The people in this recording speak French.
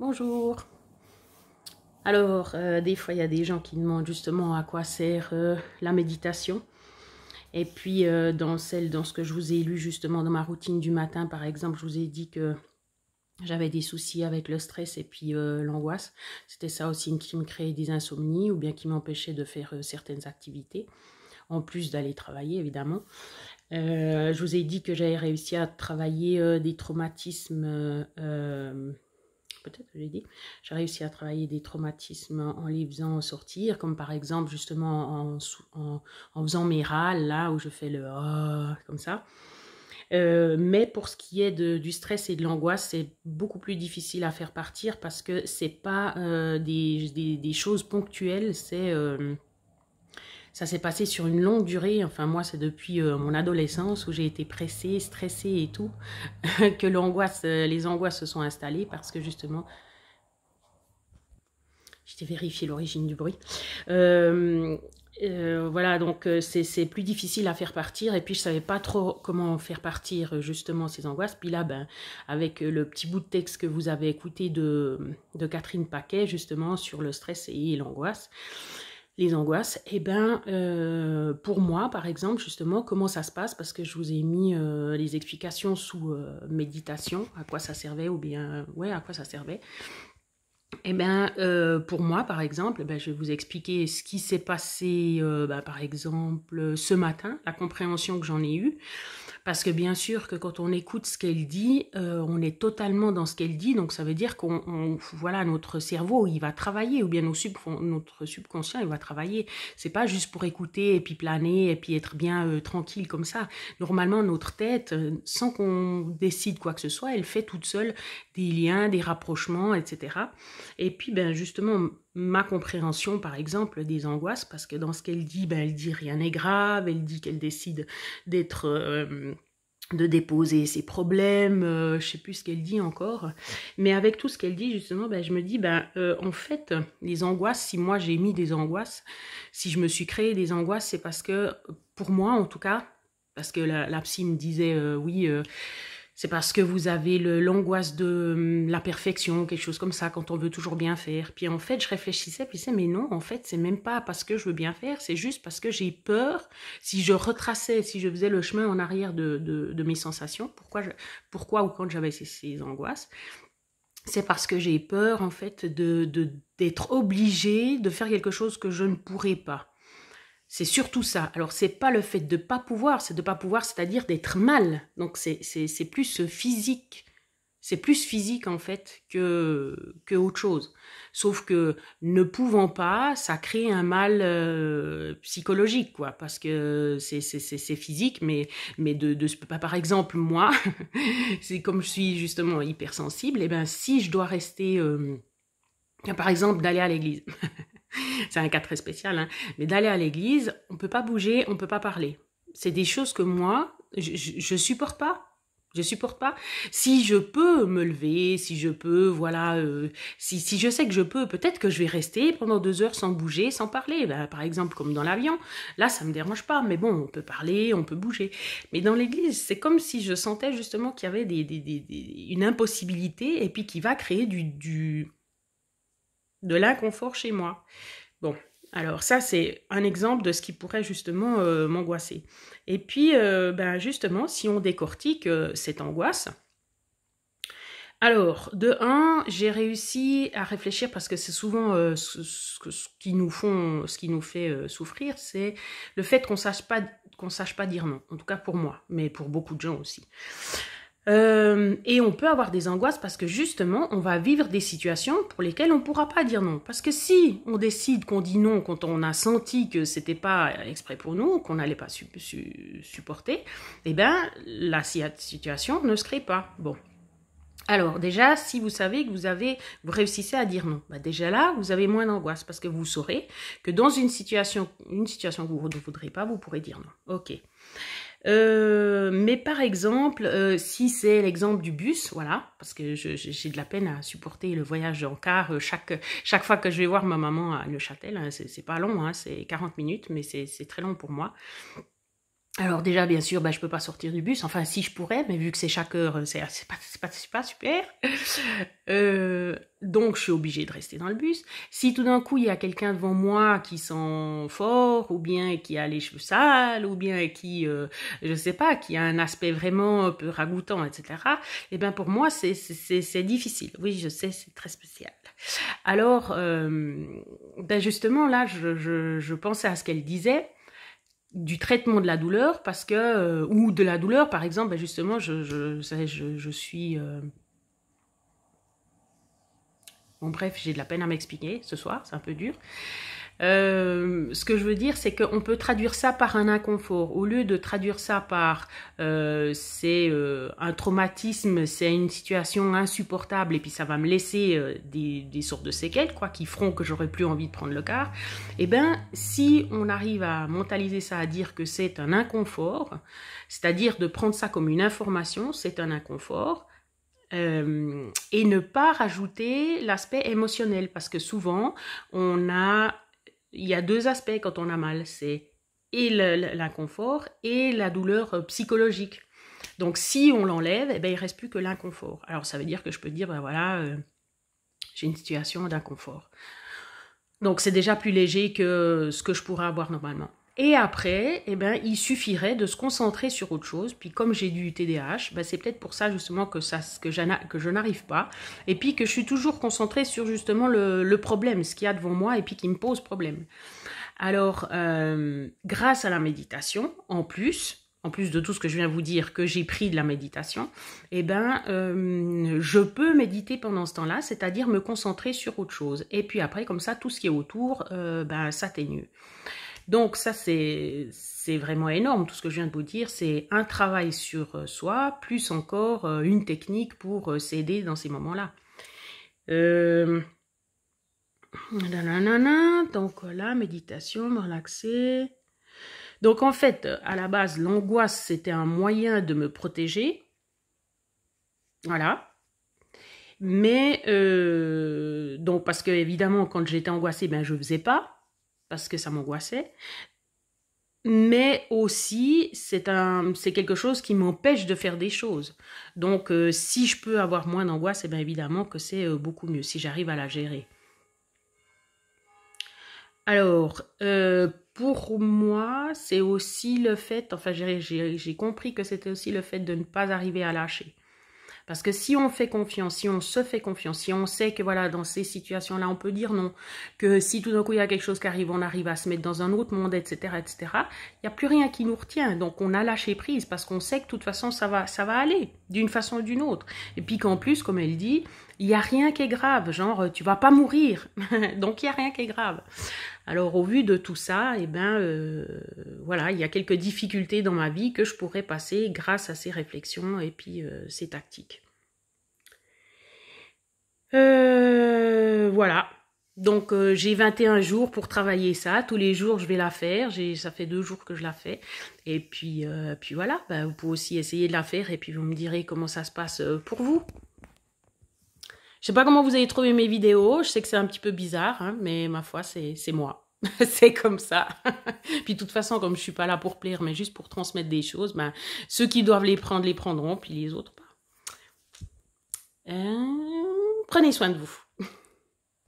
Bonjour. Alors, euh, des fois, il y a des gens qui demandent justement à quoi sert euh, la méditation. Et puis, euh, dans celle, dans ce que je vous ai lu justement dans ma routine du matin, par exemple, je vous ai dit que j'avais des soucis avec le stress et puis l'angoisse. C'était ça aussi qui me créait des insomnies ou bien qui m'empêchait de faire certaines activités, en plus d'aller travailler, évidemment. je vous ai dit que j'avais réussi à travailler des traumatismes peut-être que j'ai dit, j'ai réussi à travailler des traumatismes en les faisant sortir, comme par exemple justement en, en, faisant mes râles, là où je fais le oh comme ça. Euh, mais pour ce qui est du stress et de l'angoisse, c'est beaucoup plus difficile à faire partir parce que ce n'est pas euh, des, choses ponctuelles, c'est euh, ça s'est passé sur une longue durée. Enfin, moi, c'est depuis euh, mon adolescence où j'ai été pressée, stressée et tout, que euh, les angoisses se sont installées parce que justement, j'ai vérifié l'origine du bruit. Euh, voilà, donc c'est plus difficile à faire partir. Et puis, je ne savais pas trop comment faire partir justement ces angoisses. Puis là, ben, avec le petit bout de texte que vous avez écouté de Catherine Paquet, justement, sur le stress et l'angoisse, les angoisses, et eh ben, euh, pour moi, par exemple, justement, comment ça se passe Parce que je vous ai mis euh, les explications sous euh, méditation, à quoi ça servait, ou bien, ouais, à quoi ça servait. et eh ben, pour moi, par exemple, eh ben, je vais vous expliquer ce qui s'est passé, bah, par exemple, ce matin, la compréhension que j'en ai eue. Parce que bien sûr que quand on écoute ce qu'elle dit, euh, on est totalement dans ce qu'elle dit, donc ça veut dire qu'on, voilà, notre cerveau, il va travailler, ou bien notre subconscient, il va travailler. C'est pas juste pour écouter et puis planer et puis être bien euh, tranquille comme ça. Normalement, notre tête, euh, sans qu'on décide quoi que ce soit, elle fait toute seule des liens, des rapprochements, etc. Et puis, ben justement, ma compréhension, par exemple, des angoisses, parce que dans ce qu'elle dit, ben, elle dit rien n'est grave, elle dit qu'elle décide d'être... Euh, de déposer ses problèmes, je euh, je sais plus ce qu'elle dit encore, mais avec tout ce qu'elle dit justement, ben, je me dis ben euh, en fait les angoisses, si moi j'ai mis des angoisses, si je me suis créé des angoisses, c'est parce que pour moi en tout cas, parce que la, psy me disait oui c'est parce que vous avez l'angoisse de hum, la perfection, quelque chose comme ça, quand on veut toujours bien faire. Puis en fait, je réfléchissais, puis c'est mais non, en fait, c'est même pas parce que je veux bien faire, c'est juste parce que j'ai peur. Si je retraçais, si je faisais le chemin en arrière de, mes sensations, pourquoi, pourquoi ou quand j'avais ces, angoisses, c'est parce que j'ai peur en fait de d'être obligée de faire quelque chose que je ne pourrais pas. C'est surtout ça. Alors, c'est pas le fait de pas pouvoir, c'est de pas pouvoir, c'est-à-dire d'être mal. Donc, c'est plus euh, physique. C'est plus physique, en fait, que, que autre chose. Sauf que ne pouvant pas, ça crée un mal euh, psychologique, quoi. Parce que c'est physique, mais, mais de, ce pas. Bah, par exemple, moi, c'est comme je suis justement hypersensible, et eh ben si je dois rester. Euh, par exemple, d'aller à l'église. c'est un cas très spécial, hein. mais d'aller à l'église, on peut pas bouger, on peut pas parler. C'est des choses que moi, je, ne supporte pas. Je supporte pas. Si je peux me lever, si je peux, voilà, euh, si, si, je sais que je peux, peut-être que je vais rester pendant deux heures sans bouger, sans parler. Bah, par exemple, comme dans l'avion, là, ça me dérange pas, mais bon, on peut parler, on peut bouger. Mais dans l'église, c'est comme si je sentais justement qu'il y avait des, une impossibilité et puis qui va créer du, du de l'inconfort chez moi. Bon, alors ça, c'est un exemple de ce qui pourrait justement euh, m'angoisser. Et puis, euh, ben justement, si on décortique euh, cette angoisse, alors, de un, j'ai réussi à réfléchir parce que c'est souvent ce, qui nous font, ce qui nous fait souffrir, c'est le fait qu'on sache pas qu'on sache pas dire non. En tout cas pour moi, mais pour beaucoup de gens aussi. Euh, et on peut avoir des angoisses parce que justement, on va vivre des situations pour lesquelles on ne pourra pas dire non. Parce que si on décide qu'on dit non quand on a senti que c'était pas exprès pour nous, qu'on n'allait pas supporter, eh bien, la situation ne se crée pas. Bon. Alors déjà, si vous savez que vous avez, vous réussissez à dire non, bah déjà là, vous avez moins d'angoisse parce que vous saurez que dans une situation, une situation que vous ne voudrez pas, vous pourrez dire non. Ok. Euh, mais par exemple, euh, si c'est l'exemple du bus, voilà, parce que j'ai de la peine à supporter le voyage en car euh, chaque, chaque fois que je vais voir ma maman à Neuchâtel, hein, c'est pas long, hein, c'est 40 minutes, mais c'est très long pour moi. Alors déjà, bien sûr, ben, je peux pas sortir du bus. Enfin, si je pourrais, mais vu que c'est chaque heure, c'est pas, pas, pas super. Euh, donc, je suis obligée de rester dans le bus. Si tout d'un coup, il y a quelqu'un devant moi qui sent fort, ou bien qui a les cheveux sales, ou bien qui, euh, je sais pas, qui a un aspect vraiment un peu ragoûtant, etc., eh bien, pour moi, c'est difficile. Oui, je sais, c'est très spécial. Alors, euh, ben, justement, là, je, je, je pensais à ce qu'elle disait du traitement de la douleur parce que euh, ou de la douleur par exemple ben justement je je, je, je suis euh, bon bref j'ai de la peine à m'expliquer ce soir c'est un peu dur euh, ce que je veux dire, c'est qu'on peut traduire ça par un inconfort. Au lieu de traduire ça par euh, c'est euh, un traumatisme, c'est une situation insupportable et puis ça va me laisser des, des, sortes de séquelles, quoi, qui feront que j'aurai plus envie de prendre le car. Eh bien, si on arrive à mentaliser ça, à dire que c'est un inconfort, c'est-à-dire de prendre ça comme une information, c'est un inconfort, et ne pas rajouter l'aspect émotionnel parce que souvent on a il y a deux aspects quand on a mal, c'est et l'inconfort et la douleur euh, psychologique. Donc si on l'enlève, eh ben, il reste plus que l'inconfort. Alors ça veut dire que je peux dire, ben voilà, euh, j'ai une situation d'inconfort. Donc c'est déjà plus léger que ce que je pourrais avoir normalement. Et après, eh bien, il suffirait de se concentrer sur autre chose. Puis comme j'ai du TDAH, ben, c'est peut-être pour ça justement que, ça, que, que je n'arrive pas. Et puis que je suis toujours concentrée sur justement le, problème, ce qu'il y a devant moi et puis qui me pose problème. Alors, euh, grâce à la méditation, en plus, en plus de tout ce que je viens vous dire, que j'ai pris de la méditation, eh ben, euh, je peux méditer pendant ce temps-là, c'est-à-dire me concentrer sur autre chose. Et puis après, comme ça, tout ce qui est autour, euh, ben, s'atténue. Donc ça, c'est vraiment énorme. Tout ce que je viens de vous dire, c'est un travail sur euh, soi, plus encore euh, une technique pour euh, s'aider dans ces moments-là. Donc là, méditation, me relaxer. Donc en fait, à la base, l'angoisse, c'était un moyen de me protéger. Voilà. Mais, donc parce que évidemment, quand j'étais angoissée, ben, je ne faisais pas parce que ça m'angoissait. Mais aussi, c'est un, c'est quelque chose qui m'empêche de faire des choses. Donc, euh, si je peux avoir moins d'angoisse, c'est eh bien évidemment que c'est euh, beaucoup mieux si j'arrive à la gérer. Alors, euh, pour moi, c'est aussi le fait, enfin j'ai compris que c'était aussi le fait de ne pas arriver à lâcher. Parce que si on fait confiance, si on se fait confiance, si on sait que voilà, dans ces situations-là, on peut dire non, que si tout d'un coup il y a quelque chose qui arrive, on arrive à se mettre dans un autre monde, etc., etc., il n'y a plus rien qui nous retient. Donc on a lâché prise parce qu'on sait que de toute façon, ça va, ça va aller d'une façon ou d'une autre. Et puis qu'en plus, comme elle dit, il n'y a rien qui est grave, genre tu vas pas mourir, donc il n'y a rien qui est grave. Alors au vu de tout ça, eh ben euh, voilà, il y a quelques difficultés dans ma vie que je pourrais passer grâce à ces réflexions et puis euh, ces tactiques. Euh, voilà, donc euh, j'ai 21 jours pour travailler ça. Tous les jours je vais la faire. Ça fait deux jours que je la fais. Et puis, euh, puis voilà, ben, vous pouvez aussi essayer de la faire et puis vous me direz comment ça se passe euh, pour vous. Je sais pas comment vous avez trouvé mes vidéos. Je sais que c'est un petit peu bizarre, hein, mais ma foi, c'est moi. c'est comme ça. puis de toute façon, comme je suis pas là pour plaire, mais juste pour transmettre des choses, ben, ceux qui doivent les prendre les prendront, puis les autres pas. prenez soin de vous.